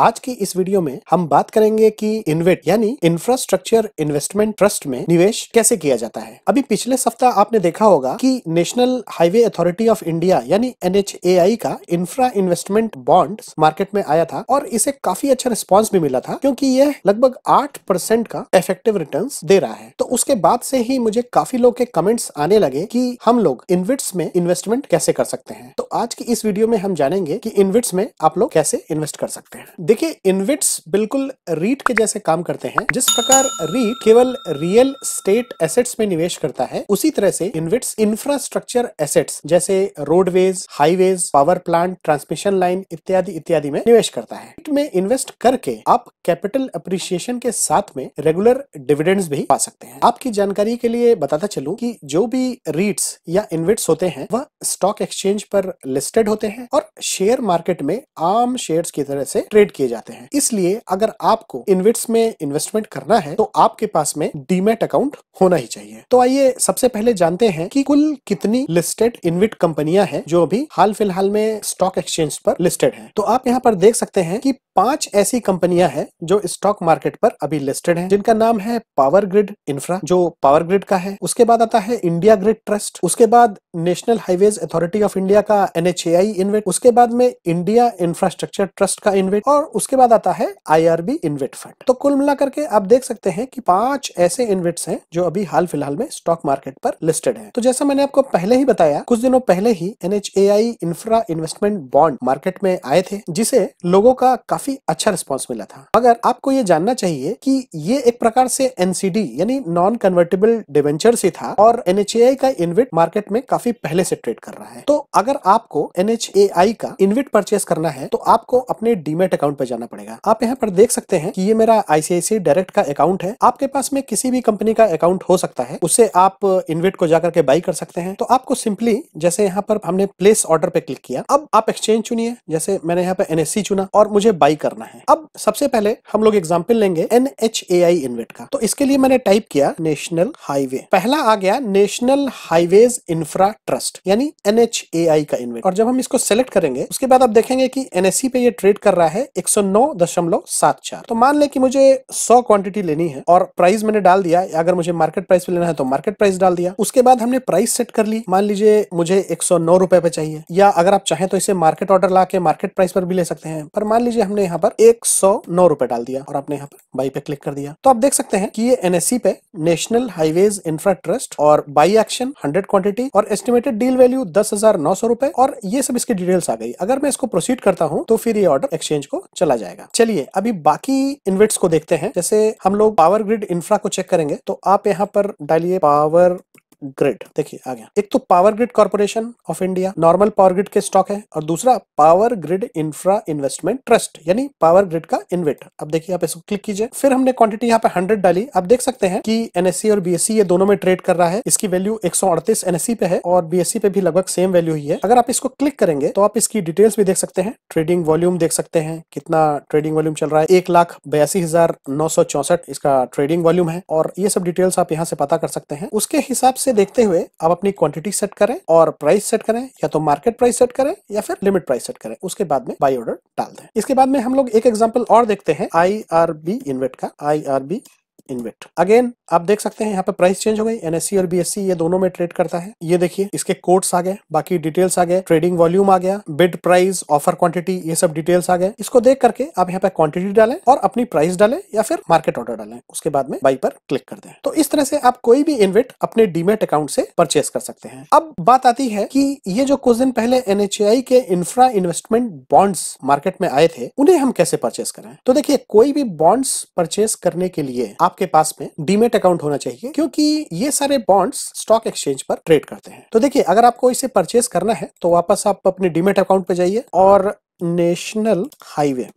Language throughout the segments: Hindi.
आज की इस वीडियो में हम बात करेंगे कि इन्वेट यानी इंफ्रास्ट्रक्चर इन्वेस्टमेंट ट्रस्ट में निवेश कैसे किया जाता है अभी पिछले सप्ताह आपने देखा होगा कि National Highway Authority of India यानी एन का इंफ्रा इन्वेस्टमेंट बॉन्ड मार्केट में आया था और इसे काफी अच्छा रिस्पॉन्स भी मिला था क्योंकि यह लगभग आठ परसेंट का इफेक्टिव रिटर्न दे रहा है तो उसके बाद से ही मुझे काफी लोग के कमेंट्स आने लगे की हम लोग इन्विट्स में इन्वेस्टमेंट कैसे कर सकते हैं तो आज की इस वीडियो में हम जानेंगे की इन्विट्स में आप लोग कैसे इन्वेस्ट कर सकते हैं देखिए इनविट्स बिल्कुल रीट के जैसे काम करते हैं जिस प्रकार रीट केवल रियल स्टेट एसेट्स में निवेश करता है उसी तरह से इनविट्स इंफ्रास्ट्रक्चर एसेट्स जैसे roadways highways power plant transmission line इत्यादि इत्यादि में निवेश करता है रीट में इन्वेस्ट करके आप कैपिटल अप्रिशिएशन के साथ में रेगुलर डिविडेंड्स भी पा सकते हैं आपकी जानकारी के लिए बताता चलू की जो भी रीट्स या इन्विट्स होते हैं वह स्टॉक एक्सचेंज पर लिस्टेड होते हैं और शेयर मार्केट में आम शेयर की तरह से ट्रेड किए जाते हैं इसलिए अगर आपको इनविट्स में इन्वेस्टमेंट करना है तो आपके पास में डीमेट अकाउंट होना ही चाहिए तो आइए सबसे पहले जानते हैं कि कुल कितनी लिस्टेड इनविट कंपनियां हैं जो अभी हाल फिलहाल में स्टॉक एक्सचेंज पर लिस्टेड हैं तो आप यहाँ पर देख सकते हैं कि पांच ऐसी कंपनियां हैं जो स्टॉक मार्केट पर अभी लिस्टेड हैं जिनका नाम है पावर ग्रिड इंफ्रा जो पावर ग्रिड का है उसके बाद आता है इंडिया ग्रिड ट्रस्ट उसके बाद National Highways Authority of India का एनएचएआई इन्वेट उसके बाद में इंडिया इंफ्रास्ट्रक्चर ट्रस्ट का इन्वेट और और उसके बाद आता है आईआरबी इन्वेट फंड तो कुल मिलाकर के आप देख सकते हैं कि पांच ऐसे इन्वेट्स हैं जो अभी हाल फिलहाल में स्टॉक मार्केट पर लिस्टेड हैं तो जैसा मैंने आपको पहले ही बताया कुछ दिनों पहले ही NHAI infra investment bond market में आए थे जिसे लोगों का काफी अच्छा रिस्पॉन्स मिला था मगर आपको ये जानना चाहिए कि ये एक प्रकार से एनसीडी यानी नॉन कन्वर्टेबल डिवेंचर से था और एनएचएआई का इन्वेट मार्केट में काफी पहले से ट्रेड कर रहा है तो अगर आपको एनएचएआई का इन्वेट परचेस करना है तो आपको अपने डीमेट अकाउंट अकाउंट पर जाना पड़ेगा आप यहाँ पर देख सकते हैं कि ये मेरा आईसीआईसी डायरेक्ट का अकाउंट है आपके पास में किसी भी कंपनी का अकाउंट हो सकता है उससे आप इन्वेट को जाकर के बाई कर सकते हैं तो आपको सिंपली जैसे यहाँ पर हमने प्लेस ऑर्डर पे क्लिक किया अब आप एक्सचेंज चुनिए जैसे मैंने यहाँ पे एनएससी चुना और मुझे बाई करना है अब सबसे पहले हम लोग एग्जाम्पल लेंगे N H A I InvIT का तो इसके लिए मैंने टाइप किया नेशनल हाईवे पहला आ गया नेशनल हाईवेज इंफ्रा ट्रस्ट यानी एन एच ए आई का इन्वेट और जब हम इसको सेलेक्ट करेंगे उसके बाद आप देखेंगे की एनएससी पे ये ट्रेड कर रहा है 109.74 तो मान ले कि मुझे 100 क्वांटिटी लेनी है और प्राइस मैंने डाल दिया अगर मुझे मार्केट प्राइस पे लेना है तो मार्केट प्राइस डाल दिया उसके बाद हमने प्राइस सेट कर ली मान लीजिए मुझे एक रुपए पे चाहिए या अगर आप चाहें तो इसे मार्केट ऑर्डर ला के मार्केट प्राइस पर भी ले सकते हैं पर मान लीजिए हमने यहाँ पर एक रुपए डाल दिया और आपने यहाँ पर बाई पे क्लिक कर दिया तो आप देख सकते हैं कि ये एनएससी e पे नेशनल हाईवेज इंफ्रा ट्रस्ट और बाई एक्शन हंड्रेड क्वांटिटी और एस्टिमेटेड डील वैल्यू दस हजार नौ सौ रुपए और ये सब इसकी डिटेल्स आ गई अगर मैं इसको प्रोसीड करता हूँ तो फिर ये ऑर्डर एक्सचेंज को चला जाएगा चलिए अभी बाकी इन्वेट्स को देखते हैं जैसे हम लोग पावर ग्रिड इंफ्रा को चेक करेंगे तो आप यहाँ पर डालिए पावर ग्रिड देखिए आ गया एक तो Power Grid Corporation of India normal Power Grid के स्टॉक है और दूसरा Power Grid infra investment trust यानी पावर ग्रिड का इन्वेट अब देखिए आप इसको क्लिक कीजिए फिर हमने क्वांटिटी यहाँ पे हंड्रेड डाली आप देख सकते हैं कि एनएससी और बीएससी ये दोनों में ट्रेड कर रहा है इसकी वैल्यू एक एनएससी पे है और बीएससी पे भी लगभग सेम वैल्यू ही है अगर आप इसको क्लिक करेंगे तो आप इसकी डिटेल्स भी देख सकते हैं ट्रेडिंग वॉल्यूम देख सकते हैं कितना ट्रेडिंग वॉल्यूम चल रहा है एक लाख बयासी हजार नौ सौ चौसठ इसका ट्रेडिंग वॉल्यूम है और ये सब डिटेल्स आप यहाँ से पता कर सकते हैं उसके हिसाब से से देखते हुए आप अपनी क्वांटिटी सेट करें और प्राइस सेट करें या तो मार्केट प्राइस सेट करें या फिर लिमिट प्राइस सेट करें उसके बाद में बाई ऑर्डर डाल दें इसके बाद में हम लोग एक एग्जाम्पल और देखते हैं आई आर बी इन्वेट का I R B InvIT again आप देख सकते हैं यहाँ पे प्राइस चेंज हो गई एनएससी और बीएससी ये दोनों में ट्रेड करता है ये देखिए इसके कोड्स आ गए बाकी डिटेल्स आ गए ट्रेडिंग वॉल्यूम आ गया बिड प्राइस ऑफर क्वांटिटी ये सब डिटेल्स आ गए इसको देख करके आप यहाँ पे क्वांटिटी डालें और अपनी प्राइस डालें या फिर मार्केट ऑर्डर डालें उसके बाद में बाई पर क्लिक कर दें तो इस तरह से आप कोई भी इनविट अपने डीमेट अकाउंट से परचेस कर सकते हैं अब बात आती है की ये जो कुछ दिन पहले एनएचआई के इंफ्रा इन्वेस्टमेंट बॉन्ड्स मार्केट में आए थे उन्हें हम कैसे परचेस करें तो देखिये कोई भी बॉन्ड्स परचेस करने के लिए आप आपके पास में डीमेट अकाउंट होना चाहिए क्योंकि ये सारे बॉन्ड्स स्टॉक एक्सचेंज पर ट्रेड करते हैं तो देखिए अगर आपको इसे परचेस करना है तो वापस आप अपने डीमेट अकाउंट पे जाइए और नेशनल हाईवे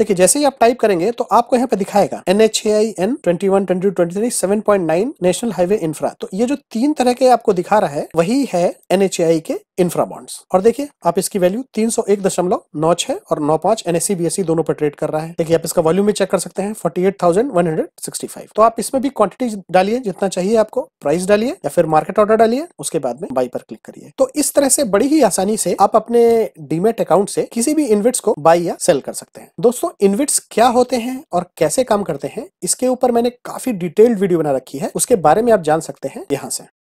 देखिए जैसे ही आप टाइप करेंगे तो आपको यहाँ पे दिखाएगा N H I N twenty one twenty twenty three seven point nine National Highway infra तो ये जो तीन तरह के आपको दिखा रहा है वही है एन एच आई के इंफ्रा बॉन्ड्स और देखिए आप इसकी वैल्यू तीन सौ एक दशमलव नौ छह और नौ पांच एनएससी बीएससी दोनों पर ट्रेड कर रहा है देखिए आप इसका वॉल्यूम भी चेक कर सकते हैं forty eight thousand one hundred sixty five तो आप इसमें भी क्वांटिटी डालिए जितना चाहिए आपको प्राइस डालिए या फिर मार्केट ऑर्डर डालिए उसके बाद में बाई पर क्लिक करिए तो इस तरह से बड़ी ही आसानी से आप अपने डीमेट अकाउंट से किसी भी इन्वेट्स को बाई या सेल कर सकते हैं दोस्तों इनविट्स क्या होते हैं और कैसे काम करते हैं इसके ऊपर मैंने काफी डिटेल्ड वीडियो बना रखी है उसके बारे में आप जान सकते हैं यहाँ से